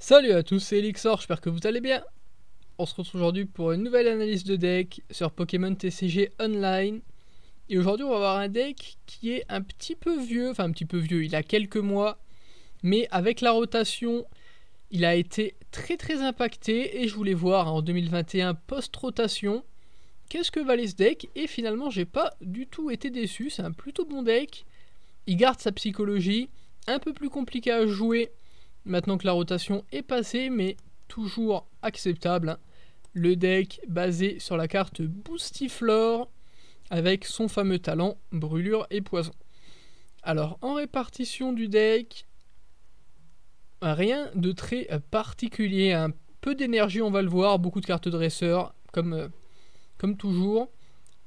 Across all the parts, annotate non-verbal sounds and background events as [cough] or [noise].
Salut à tous, c'est Elixor, j'espère que vous allez bien. On se retrouve aujourd'hui pour une nouvelle analyse de deck sur Pokémon TCG Online. Et aujourd'hui, on va voir un deck qui est un petit peu vieux, enfin un petit peu vieux, il a quelques mois, mais avec la rotation, il a été très très impacté. Et je voulais voir hein, en 2021 post-rotation qu'est-ce que valait ce deck et finalement j'ai pas du tout été déçu, c'est un plutôt bon deck. Il garde sa psychologie, un peu plus compliqué à jouer Maintenant que la rotation est passée, mais toujours acceptable, hein. le deck basé sur la carte Boostiflore avec son fameux talent Brûlure et Poison. Alors, en répartition du deck, rien de très particulier. Un hein. peu d'énergie, on va le voir, beaucoup de cartes dresseurs, comme, euh, comme toujours.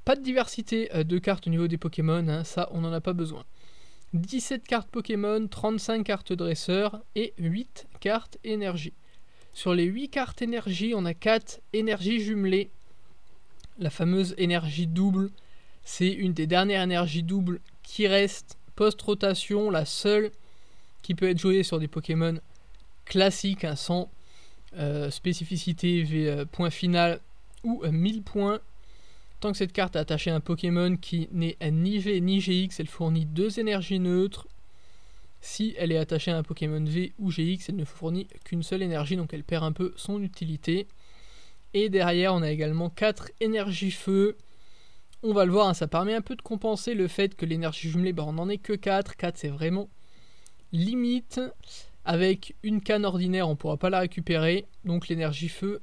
Pas de diversité euh, de cartes au niveau des Pokémon, hein. ça on n'en a pas besoin. 17 cartes Pokémon, 35 cartes dresseurs et 8 cartes énergie. Sur les 8 cartes énergie, on a 4 énergies jumelées. La fameuse énergie double, c'est une des dernières énergies doubles qui reste post-rotation, la seule qui peut être jouée sur des Pokémon classiques hein, sans euh, spécificité, euh, point final ou 1000 euh, points Tant que cette carte est attachée à un Pokémon qui n'est ni V ni GX, elle fournit deux énergies neutres. Si elle est attachée à un Pokémon V ou GX, elle ne fournit qu'une seule énergie, donc elle perd un peu son utilité. Et derrière, on a également quatre énergies feu. On va le voir, hein, ça permet un peu de compenser le fait que l'énergie jumelée, bah, on n'en est que 4. 4, c'est vraiment limite. Avec une canne ordinaire, on ne pourra pas la récupérer. Donc l'énergie feu,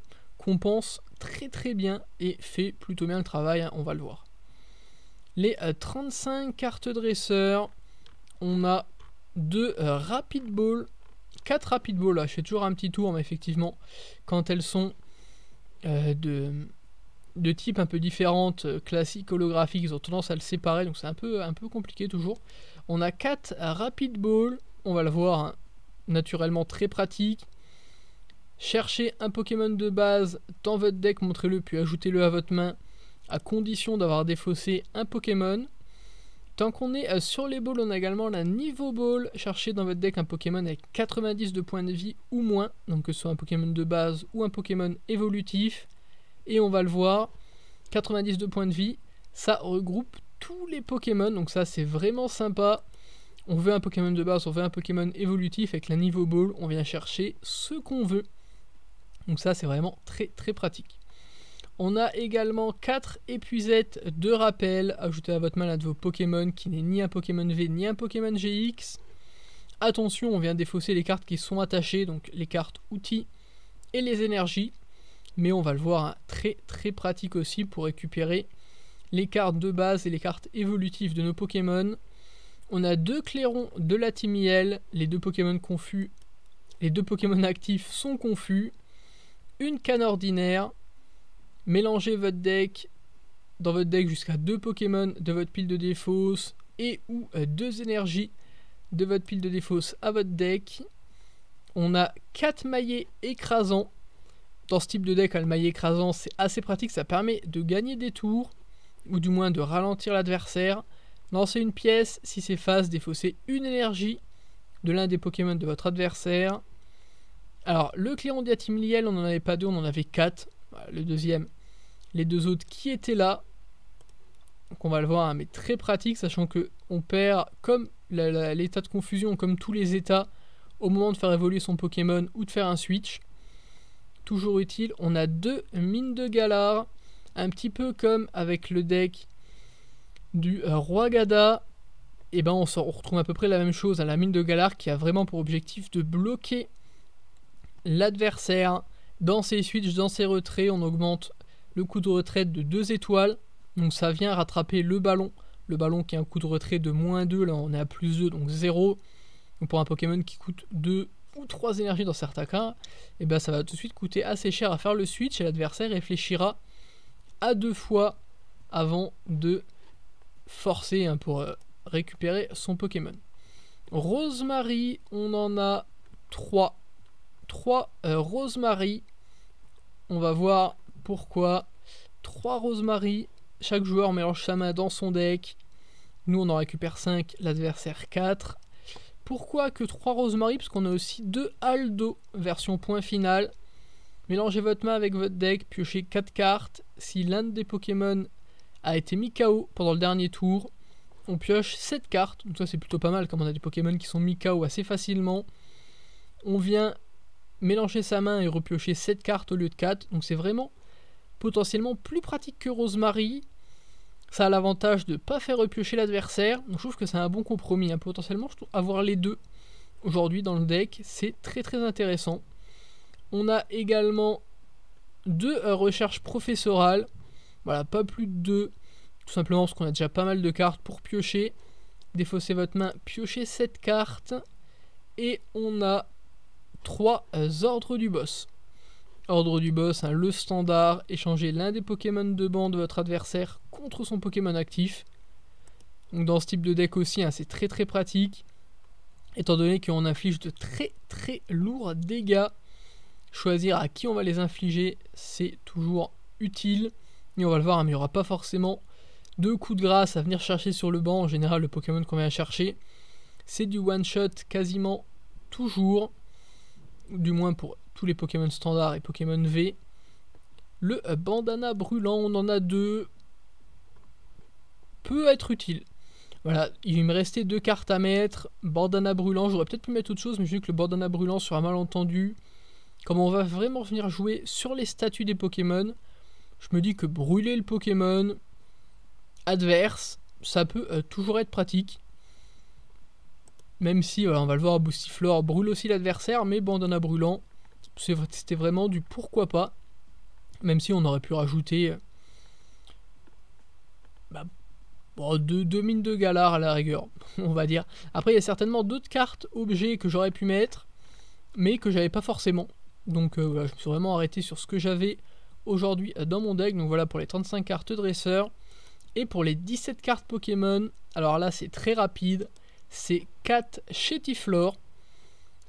pense très très bien et fait plutôt bien le travail, hein, on va le voir. Les 35 euh, cartes dresseurs, on a deux rapid ball, 4 rapid ball, là je fais toujours un petit tour, mais effectivement, quand elles sont euh, de, de type un peu différentes, euh, classiques, holographique ils ont tendance à le séparer, donc c'est un peu, un peu compliqué toujours. On a quatre rapid ball, on va le voir hein, naturellement très pratique. Cherchez un Pokémon de base dans votre deck, montrez-le puis ajoutez-le à votre main, à condition d'avoir défaussé un Pokémon. Tant qu'on est euh, sur les balls, on a également la niveau ball. Cherchez dans votre deck un Pokémon avec 90 de points de vie ou moins, donc que ce soit un Pokémon de base ou un Pokémon évolutif. Et on va le voir, 90 de points de vie, ça regroupe tous les Pokémon, donc ça c'est vraiment sympa. On veut un Pokémon de base, on veut un Pokémon évolutif avec la niveau ball, on vient chercher ce qu'on veut. Donc ça c'est vraiment très très pratique. On a également 4 épuisettes de rappel ajoutées à votre main de vos Pokémon qui n'est ni un Pokémon V ni un Pokémon GX. Attention, on vient défausser les cartes qui sont attachées, donc les cartes outils et les énergies. Mais on va le voir, hein, très très pratique aussi pour récupérer les cartes de base et les cartes évolutives de nos Pokémon. On a deux clairons de la Timiel, les deux Pokémon confus, les deux Pokémon actifs sont confus une canne ordinaire. Mélangez votre deck dans votre deck jusqu'à deux Pokémon de votre pile de défausse et ou euh, deux énergies de votre pile de défausse à votre deck. On a quatre maillets écrasants. Dans ce type de deck, le maillet écrasant, c'est assez pratique. Ça permet de gagner des tours, ou du moins de ralentir l'adversaire. lancez une pièce, si c'est face, défaussez une énergie de l'un des Pokémon de votre adversaire. Alors, le client Liel, on n'en avait pas deux, on en avait quatre. Le deuxième, les deux autres qui étaient là. Donc on va le voir, hein, mais très pratique, sachant que on perd, comme l'état de confusion, comme tous les états, au moment de faire évoluer son Pokémon ou de faire un switch. Toujours utile. On a deux mines de Galar, un petit peu comme avec le deck du euh, Roi Gada. Et eh ben on, se retrouve à peu près la même chose, à hein, la mine de Galar qui a vraiment pour objectif de bloquer l'adversaire. Dans ses switches, dans ses retraits, on augmente le coup de retraite de 2 étoiles. Donc ça vient rattraper le ballon. Le ballon qui a un coup de retrait de moins 2, là on est à plus 2, donc 0. pour un Pokémon qui coûte 2 ou 3 énergies dans certains cas, et eh ben ça va tout de suite coûter assez cher à faire le switch et l'adversaire réfléchira à deux fois avant de forcer hein, pour euh, récupérer son Pokémon. Rosemary, on en a 3 3 euh, Rosemary. On va voir pourquoi. 3 Rosemary. Chaque joueur mélange sa main dans son deck. Nous, on en récupère 5, l'adversaire 4. Pourquoi que 3 Rosemary Parce qu'on a aussi 2 Aldo, version point final. Mélangez votre main avec votre deck, piochez 4 cartes. Si l'un des Pokémon a été mis KO pendant le dernier tour, on pioche 7 cartes. Donc ça c'est plutôt pas mal comme on a des Pokémon qui sont mis KO assez facilement. On vient mélanger sa main et repiocher 7 cartes au lieu de 4. Donc c'est vraiment potentiellement plus pratique que Rosemary. Ça a l'avantage de ne pas faire repiocher l'adversaire. Donc je trouve que c'est un bon compromis. Hein. Potentiellement, je trouve avoir les deux aujourd'hui dans le deck, c'est très très intéressant. On a également deux euh, recherches professorales. Voilà, pas plus de deux. Tout simplement parce qu'on a déjà pas mal de cartes pour piocher. Défaussez votre main, piocher cette cartes Et on a 3 euh, ordres du boss. Ordre du boss, le standard, échanger l'un des Pokémon de banc de votre adversaire contre son Pokémon actif. Donc dans ce type de deck aussi, hein, c'est très très pratique. Étant donné qu'on inflige de très très lourds dégâts, choisir à qui on va les infliger, c'est toujours utile. Et on va le voir, hein, mais il n'y aura pas forcément de coups de grâce à venir chercher sur le banc. En général, le Pokémon qu'on vient chercher, c'est du one-shot quasiment toujours du moins pour tous les Pokémon standard et Pokémon V. Le bandana brûlant, on en a deux, peut être utile. Voilà, il me restait deux cartes à mettre. Bandana brûlant, j'aurais peut-être pu mettre autre chose, mais vu que le bandana brûlant sera mal entendu, comme on va vraiment venir jouer sur les statuts des Pokémon, je me dis que brûler le Pokémon adverse, ça peut euh, toujours être pratique. Même si, euh, on va le voir, Boustiflore brûle aussi l'adversaire, mais bandana brûlant, c'était vraiment du pourquoi pas. Même si on aurait pu rajouter euh, bah, deux, mines de galard à la rigueur, [laughs] on va dire. Après, il y a certainement d'autres cartes, objets que j'aurais pu mettre, mais que j'avais pas forcément. Donc euh, je me suis vraiment arrêté sur ce que j'avais aujourd'hui dans mon deck. Donc voilà pour les 35 cartes dresseurs. Et pour les 17 cartes Pokémon, alors là c'est très rapide c'est 4 Chétiflore,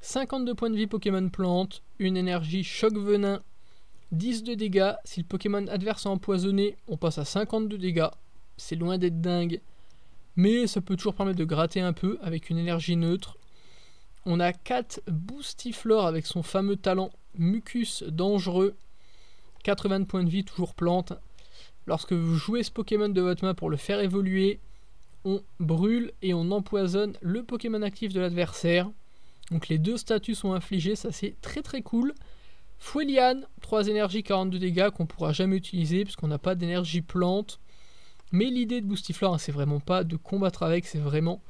52 points de vie Pokémon plante, une énergie choc venin, 10 de dégâts. Si le Pokémon adverse est empoisonné, on passe à 52 dégâts. C'est loin d'être dingue, mais ça peut toujours permettre de gratter un peu avec une énergie neutre. On a 4 Boostiflore avec son fameux talent Mucus dangereux, 80 points de vie toujours plante. Lorsque vous jouez ce Pokémon de votre main pour le faire évoluer, on brûle et on empoisonne le Pokémon actif de l'adversaire. Donc les deux statuts sont infligés, ça c'est très très cool. Fouelian, 3 énergies, 42 dégâts qu'on pourra jamais utiliser puisqu'on n'a pas d'énergie plante. Mais l'idée de Boostiflore, hein, c'est vraiment pas de combattre avec, c'est vraiment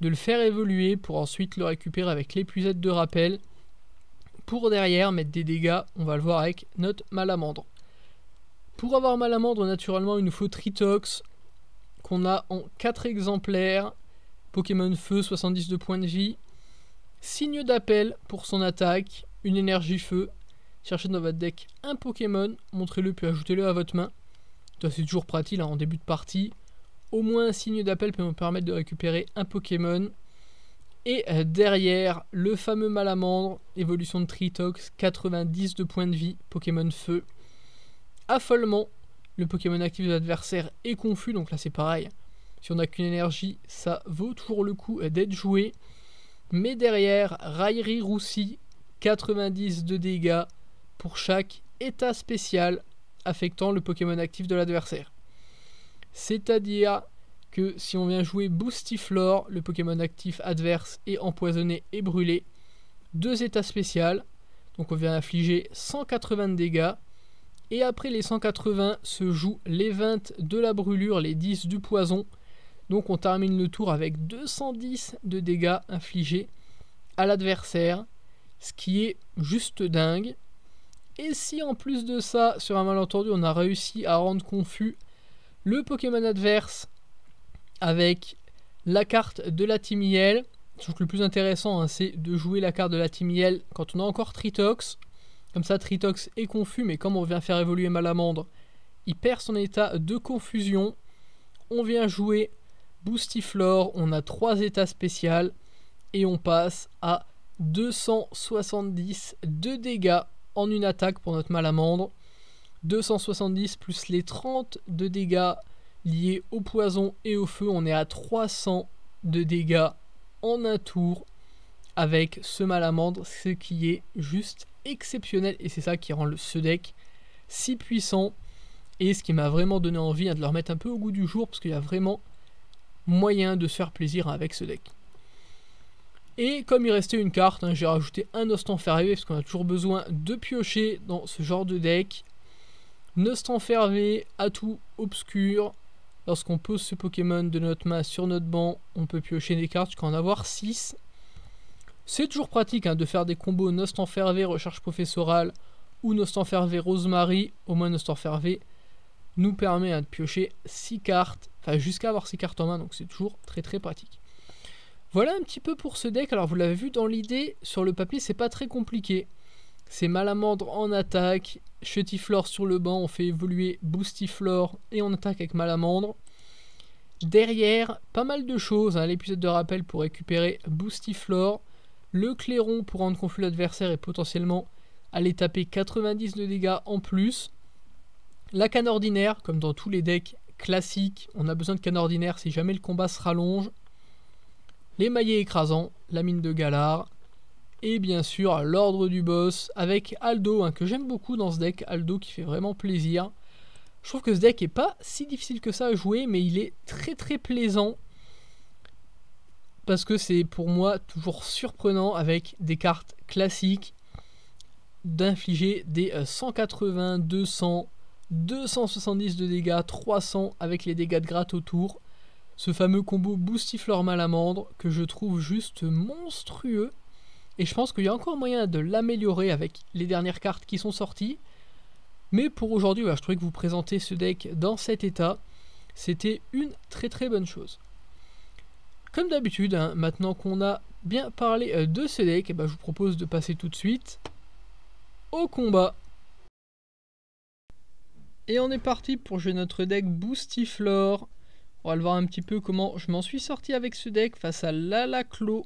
de le faire évoluer pour ensuite le récupérer avec l'épuisette de rappel. Pour derrière mettre des dégâts, on va le voir avec notre Malamandre. Pour avoir Malamandre, naturellement, il nous faut Tritox, qu'on a en 4 exemplaires. Pokémon Feu, 72 points de vie. Signe d'appel pour son attaque, une énergie feu. Cherchez dans votre deck un Pokémon, montrez-le puis ajoutez-le à votre main. C'est toujours pratique en début de partie. Au moins un signe d'appel peut me permettre de récupérer un Pokémon. Et euh, derrière, le fameux Malamandre, évolution de Tritox, 90 de points de vie, Pokémon Feu. Affolement, le Pokémon actif de l'adversaire est confus, donc là c'est pareil. Si on n'a qu'une énergie, ça vaut toujours le coup d'être joué. Mais derrière, Rairi Roussi, 90 de dégâts pour chaque état spécial affectant le Pokémon actif de l'adversaire. C'est-à-dire que si on vient jouer Boostiflore, le Pokémon actif adverse est empoisonné et brûlé. Deux états spéciaux, donc on vient infliger 180 de dégâts. Et après les 180 se jouent les 20 de la brûlure, les 10 du poison. Donc on termine le tour avec 210 de dégâts infligés à l'adversaire, ce qui est juste dingue. Et si en plus de ça, sur un malentendu, on a réussi à rendre confus le Pokémon adverse avec la carte de la Timiel, je trouve que le plus intéressant hein, c'est de jouer la carte de la Timiel quand on a encore Tritox, comme ça, Tritox est confus, mais comme on vient faire évoluer Malamandre, il perd son état de confusion. On vient jouer Boostiflore, on a trois états spéciaux, et on passe à 270 de dégâts en une attaque pour notre Malamandre. 270 plus les 30 de dégâts liés au poison et au feu, on est à 300 de dégâts en un tour avec ce malamandre, ce qui est juste exceptionnel et c'est ça qui rend ce deck si puissant et ce qui m'a vraiment donné envie hein, de le remettre un peu au goût du jour parce qu'il y a vraiment moyen de se faire plaisir avec ce deck. Et comme il restait une carte, hein, j'ai rajouté un Nostan Fervé parce qu'on a toujours besoin de piocher dans ce genre de deck. Nostan Fervé, atout obscur. Lorsqu'on pose ce Pokémon de notre main sur notre banc, on peut piocher des cartes jusqu'à en avoir 6. C'est toujours pratique hein, de faire des combos Nostanfervé recherche professorale ou Nostanfervé Rosemary. Au moins Nostanfervé nous permet hein, de piocher 6 cartes, enfin jusqu'à avoir 6 cartes en main, donc c'est toujours très très pratique. Voilà un petit peu pour ce deck. Alors vous l'avez vu dans l'idée, sur le papier c'est pas très compliqué. C'est Malamandre en attaque, Chetiflore sur le banc, on fait évoluer Boostiflore et on attaque avec Malamandre. Derrière, pas mal de choses, hein. l'épisode de rappel pour récupérer Boostiflore, le clairon pour rendre confus l'adversaire et potentiellement aller taper 90 de dégâts en plus. La canne ordinaire, comme dans tous les decks classiques, on a besoin de canne ordinaire si jamais le combat se rallonge. Les maillets écrasants, la mine de galard. et bien sûr l'ordre du boss avec Aldo, hein, que j'aime beaucoup dans ce deck, Aldo qui fait vraiment plaisir. Je trouve que ce deck est pas si difficile que ça à jouer, mais il est très très plaisant parce que c'est pour moi toujours surprenant avec des cartes classiques d'infliger des 180, 200, 270 de dégâts, 300 avec les dégâts de gratte autour. Ce fameux combo boostifleur malamandre que je trouve juste monstrueux. Et je pense qu'il y a encore moyen de l'améliorer avec les dernières cartes qui sont sorties. Mais pour aujourd'hui, je trouvais que vous présenter ce deck dans cet état, c'était une très très bonne chose. Comme d'habitude, hein, maintenant qu'on a bien parlé euh, de ce deck, eh ben, je vous propose de passer tout de suite au combat. Et on est parti pour jouer notre deck Boostiflore. On va le voir un petit peu comment je m'en suis sorti avec ce deck face à Clo,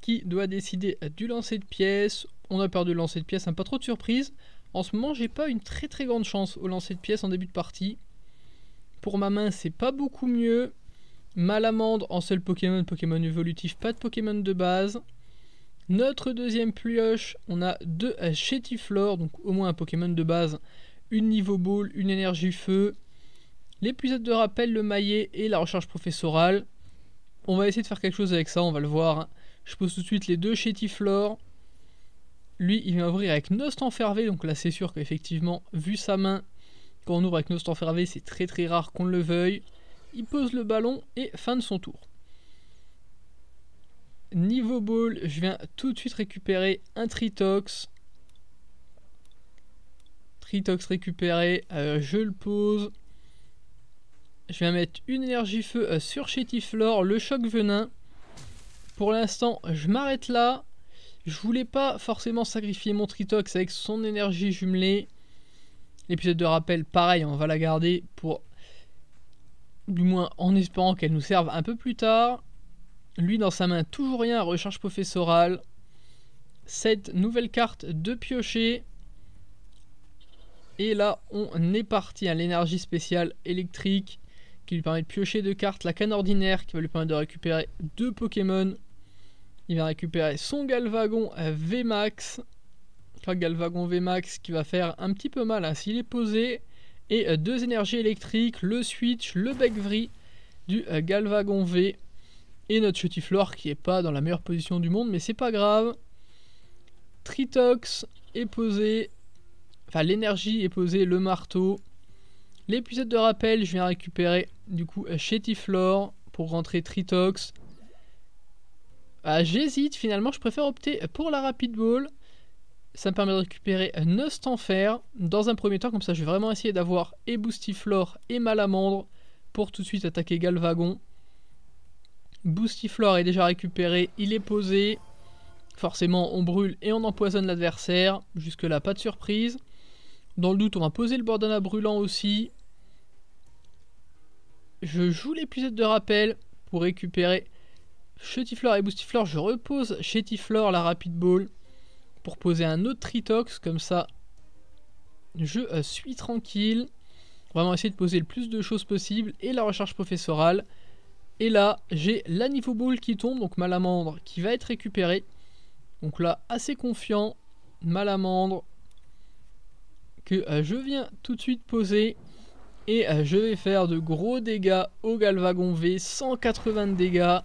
qui doit décider du lancer de pièces. On a perdu le lancer de pièces, hein, pas trop de surprise. En ce moment, j'ai pas une très très grande chance au lancer de pièces en début de partie. Pour ma main, c'est pas beaucoup mieux. Malamandre en seul Pokémon, Pokémon évolutif, pas de Pokémon de base. Notre deuxième pioche, on a deux Chétiflore, donc au moins un Pokémon de base, une niveau ball, une énergie feu, l'épisode de rappel, le maillet et la Recharge professorale. On va essayer de faire quelque chose avec ça, on va le voir. Je pose tout de suite les deux Chétiflore. Lui, il vient ouvrir avec Enfervé, donc là c'est sûr qu'effectivement, vu sa main, quand on ouvre avec Enfervé, c'est très très rare qu'on le veuille il pose le ballon et fin de son tour. Niveau ball, je viens tout de suite récupérer un Tritox. Tritox récupéré, euh, je le pose. Je viens mettre une énergie feu euh, sur sur Flor, le choc venin. Pour l'instant, je m'arrête là. Je voulais pas forcément sacrifier mon Tritox avec son énergie jumelée. L'épisode de rappel, pareil, on va la garder pour du moins en espérant qu'elle nous serve un peu plus tard. Lui dans sa main, toujours rien, recherche professorale. Cette nouvelle carte de piocher. Et là, on est parti à l'énergie spéciale électrique qui lui permet de piocher deux cartes. La canne ordinaire qui va lui permettre de récupérer deux Pokémon. Il va récupérer son Galvagon VMAX. Enfin, Galvagon VMAX qui va faire un petit peu mal hein, s'il est posé. Et euh, deux énergies électriques, le switch, le vri du euh, Galvagon V. Et notre floor qui est pas dans la meilleure position du monde, mais c'est pas grave. Tritox est posé. Enfin, l'énergie est posée, le marteau. L'épisode de rappel, je viens récupérer du coup euh, Chetiflor pour rentrer Tritox. Ah, j'hésite finalement, je préfère opter pour la Rapid Ball. Ça me permet de récupérer 9 fer dans un premier temps, comme ça je vais vraiment essayer d'avoir et et Malamandre pour tout de suite attaquer Galvagon. Boostiflore est déjà récupéré, il est posé. Forcément on brûle et on empoisonne l'adversaire, jusque là pas de surprise. Dans le doute on va poser le Bordana brûlant aussi. Je joue l'épisode de rappel pour récupérer Chetiflore et Boostiflore. Je repose Chetiflore la Rapid Ball pour poser un autre Tritox, comme ça je euh, suis tranquille. vraiment essayer de poser le plus de choses possible et la recharge professorale. Et là, j'ai la niveau boule qui tombe, donc Malamandre qui va être récupérée. Donc là, assez confiant, Malamandre que euh, je viens tout de suite poser. Et euh, je vais faire de gros dégâts au Galvagon V, 180 dégâts,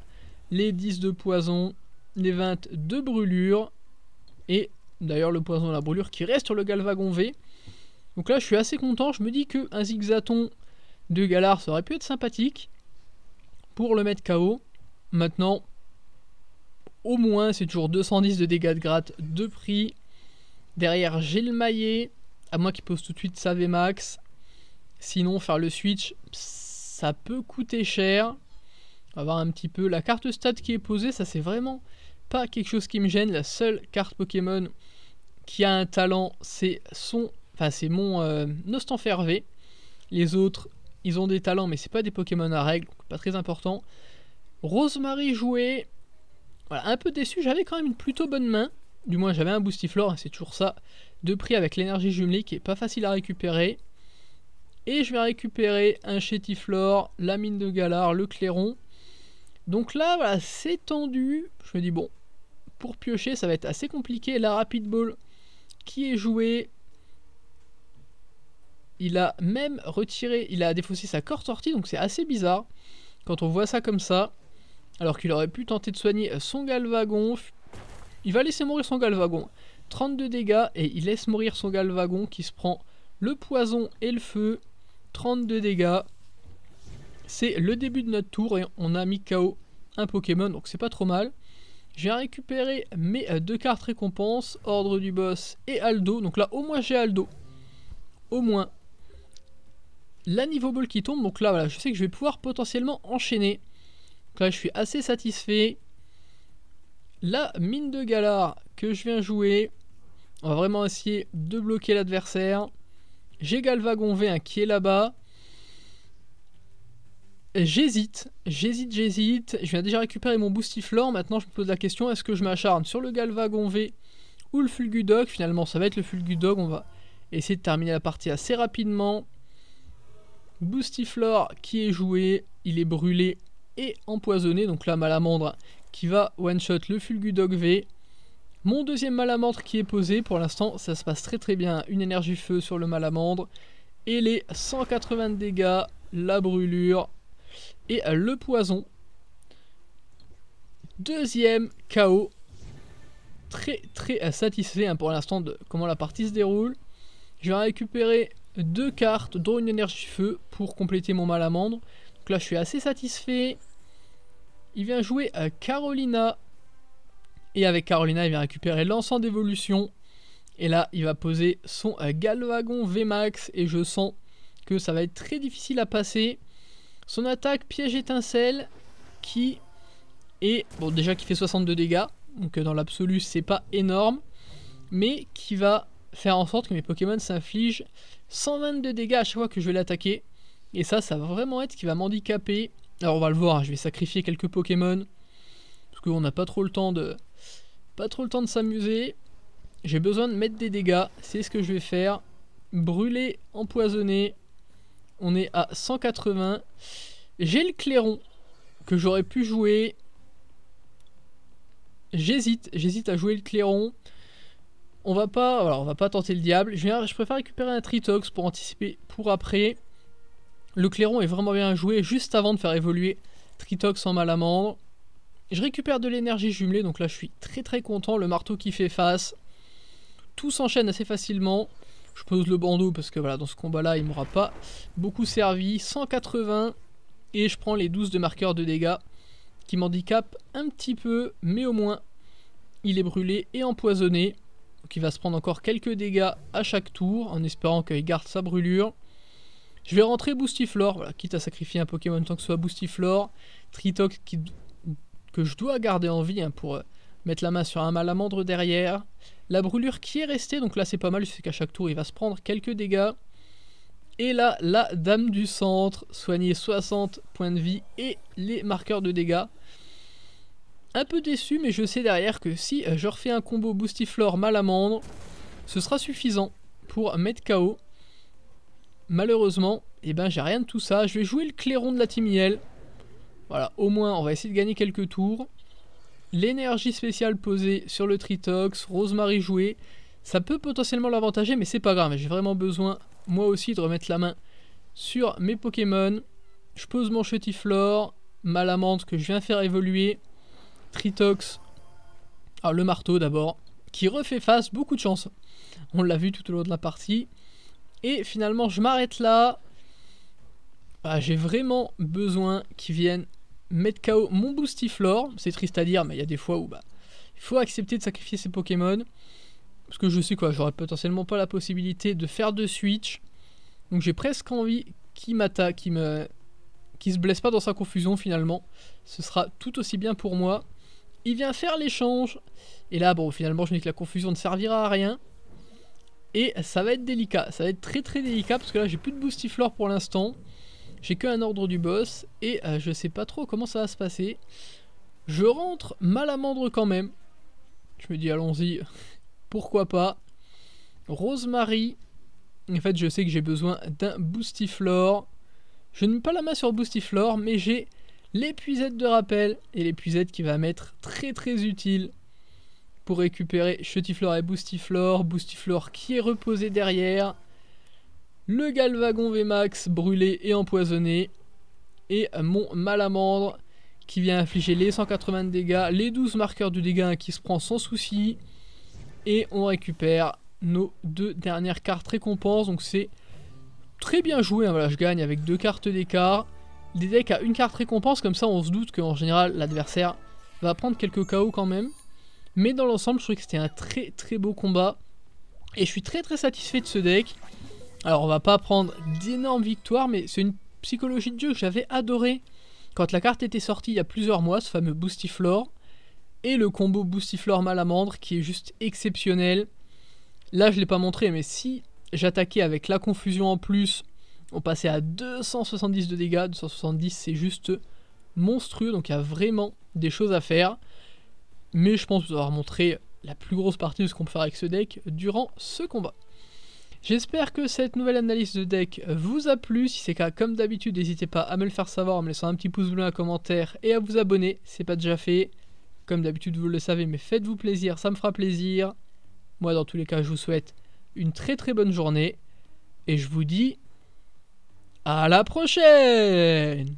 les 10 de poison, les 20 de brûlure et d'ailleurs le poison de la brûlure qui reste sur le Galvagon V. Donc là je suis assez content, je me dis que un zigzaton de Galar ça aurait pu être sympathique pour le mettre KO. Maintenant, au moins c'est toujours 210 de dégâts de gratte de prix. Derrière j'ai le maillet, à moi qui pose tout de suite sa Max. Sinon faire le switch ça peut coûter cher. On va voir un petit peu la carte stat qui est posée, ça c'est vraiment pas quelque chose qui me gêne. La seule carte Pokémon qui a un talent, c'est son, enfin c'est mon euh, Nostanfervé. Les autres, ils ont des talents, mais c'est pas des Pokémon à règle, pas très important. Rosemary joué, voilà, un peu déçu. J'avais quand même une plutôt bonne main, du moins j'avais un Boostiflore, c'est toujours ça, de prix avec l'énergie jumelée qui est pas facile à récupérer. Et je vais récupérer un Chétiflore, la mine de Galar, le clairon. Donc là, c'est tendu. Je me dis, bon, pour piocher, ça va être assez compliqué. La rapid ball qui est jouée. Il a même retiré, il a défaussé sa corde sortie, donc c'est assez bizarre quand on voit ça comme ça. Alors qu'il aurait pu tenter de soigner son galvagon. Il va laisser mourir son galvagon. 32 dégâts et il laisse mourir son galvagon qui se prend le poison et le feu. 32 dégâts. C'est le début de notre tour et on a mis KO un Pokémon, donc c'est pas trop mal. J'ai récupéré mes euh, deux cartes récompenses, Ordre du Boss et Aldo. Donc là, au moins, j'ai Aldo. Au moins. La niveau ball qui tombe, donc là, voilà, je sais que je vais pouvoir potentiellement enchaîner. Donc là, je suis assez satisfait. La mine de Galar que je viens jouer. On va vraiment essayer de bloquer l'adversaire. J'ai Galvagon V1 hein, qui est là-bas. J'hésite, j'hésite, j'hésite. Je viens déjà récupérer mon boostiflore. Maintenant, je me pose la question est-ce que je m'acharne sur le Galvagon V ou le Fulgudog Finalement, ça va être le Fulgudog. On va essayer de terminer la partie assez rapidement. Boostiflore qui est joué. Il est brûlé et empoisonné. Donc là, Malamandre qui va one-shot le Fulgudog V. Mon deuxième Malamandre qui est posé. Pour l'instant, ça se passe très très bien. Une énergie feu sur le Malamandre. Et les 180 dégâts, la brûlure, et le poison. Deuxième KO. Très très euh, satisfait hein, pour l'instant de comment la partie se déroule. Je vais récupérer deux cartes, dont une énergie feu, pour compléter mon malamandre. Donc là, je suis assez satisfait. Il vient jouer à Carolina. Et avec Carolina, il vient récupérer l'ensemble d'évolution. Et là, il va poser son euh, Galvagon VMAX. Et je sens que ça va être très difficile à passer. Son attaque piège étincelle qui est... Bon déjà qui fait 62 dégâts, donc euh, dans l'absolu c'est pas énorme, mais qui va faire en sorte que mes Pokémon s'infligent 122 dégâts à chaque fois que je vais l'attaquer. Et ça, ça va vraiment être ce qui va m'handicaper. Alors on va le voir, hein, je vais sacrifier quelques Pokémon, parce qu'on n'a pas trop le temps de... Pas trop le temps de s'amuser. J'ai besoin de mettre des dégâts, c'est ce que je vais faire. Brûler, empoisonner, on est à 180. J'ai le clairon que j'aurais pu jouer. J'hésite, j'hésite à jouer le clairon. On va pas, alors on va pas tenter le diable. Je, je préfère récupérer un Tritox pour anticiper pour après. Le clairon est vraiment bien joué juste avant de faire évoluer Tritox en malamandre. Je récupère de l'énergie jumelée, donc là je suis très très content. Le marteau qui fait face. Tout s'enchaîne assez facilement. Je pose le bandeau parce que voilà, dans ce combat-là, il m'aura pas beaucoup servi. 180 et je prends les 12 de marqueur de dégâts qui m'handicapent un petit peu, mais au moins, il est brûlé et empoisonné. Donc il va se prendre encore quelques dégâts à chaque tour en espérant qu'il garde sa brûlure. Je vais rentrer Boostiflore, voilà, quitte à sacrifier un Pokémon tant que ce soit Boostiflore. Tritok qui, que je dois garder en vie hein, pour euh, mettre la main sur un malamandre derrière. La brûlure qui est restée, donc là c'est pas mal, c'est qu'à chaque tour il va se prendre quelques dégâts. Et là, la dame du centre, soigner 60 points de vie et les marqueurs de dégâts. Un peu déçu, mais je sais derrière que si je refais un combo Boostiflore Malamandre, ce sera suffisant pour mettre KO. Malheureusement, Et eh ben, j'ai rien de tout ça. Je vais jouer le clairon de la Timiel. Voilà, au moins, on va essayer de gagner quelques tours l'énergie spéciale posée sur le Tritox, Rosemary jouée, ça peut potentiellement l'avantager, mais c'est pas grave. J'ai vraiment besoin, moi aussi, de remettre la main sur mes Pokémon. Je pose mon Chetiflore, ma Lamante que je viens faire évoluer, Tritox, alors ah, le marteau d'abord, qui refait face, beaucoup de chance. On l'a vu tout au long de la partie. Et finalement, je m'arrête là. Ah, j'ai vraiment besoin qu'il viennent mettre KO mon Boostiflore. C'est triste à dire, mais il y a des fois où bah, il faut accepter de sacrifier ses Pokémon. Parce que je sais quoi, j'aurais potentiellement pas la possibilité de faire de switch. Donc j'ai presque envie qu'il m'attaque, qu'il me... se blesse pas dans sa confusion finalement. Ce sera tout aussi bien pour moi. Il vient faire l'échange. Et là, bon, finalement, je me dis que la confusion ne servira à rien. Et ça va être délicat. Ça va être très très délicat parce que là, j'ai plus de Boostiflore pour l'instant. J'ai qu'un ordre du boss et euh, je sais pas trop comment ça va se passer. Je rentre malamandre quand même. Je me dis allons-y, [laughs] pourquoi pas. Rosemary. En fait je sais que j'ai besoin d'un boostiflore. Je n'ai pas la main sur boostiflore mais j'ai l'épuisette de rappel et l'épuisette qui va m'être très très utile pour récupérer chutiflore et Boostiflore. Boostiflore qui est reposé derrière le Galvagon VMAX brûlé et empoisonné, et mon Malamandre qui vient infliger les 180 dégâts, les 12 marqueurs de dégâts qui se prend sans souci, et on récupère nos deux dernières cartes récompenses, donc c'est très bien joué, hein. voilà, je gagne avec deux cartes d'écart, des decks à une carte récompense, comme ça on se doute qu'en général l'adversaire va prendre quelques KO quand même. Mais dans l'ensemble, je trouvais que c'était un très très beau combat. Et je suis très très satisfait de ce deck. Alors on va pas prendre d'énormes victoires, mais c'est une psychologie de dieu que j'avais adoré quand la carte était sortie il y a plusieurs mois, ce fameux Boosty Floor et le combo Floor Malamandre qui est juste exceptionnel. Là je l'ai pas montré, mais si j'attaquais avec la confusion en plus, on passait à 270 de dégâts, 270 c'est juste monstrueux, donc il y a vraiment des choses à faire. Mais je pense vous avoir montré la plus grosse partie de ce qu'on peut faire avec ce deck durant ce combat. J'espère que cette nouvelle analyse de deck vous a plu. Si c'est le cas, comme d'habitude, n'hésitez pas à me le faire savoir en me laissant un petit pouce bleu, un commentaire et à vous abonner. C'est pas déjà fait. Comme d'habitude, vous le savez, mais faites-vous plaisir, ça me fera plaisir. Moi, dans tous les cas, je vous souhaite une très très bonne journée. Et je vous dis à la prochaine